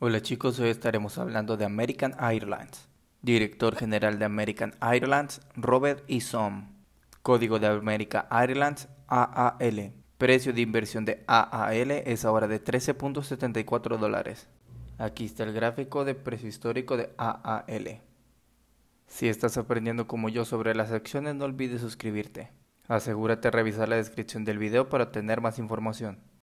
Hola chicos, hoy estaremos hablando de American Airlines. Director General de American Airlines, Robert Isom. E. Código de American Airlines, AAL. Precio de inversión de AAL es ahora de 13.74 dólares. Aquí está el gráfico de precio histórico de AAL. Si estás aprendiendo como yo sobre las acciones, no olvides suscribirte. Asegúrate de revisar la descripción del video para obtener más información.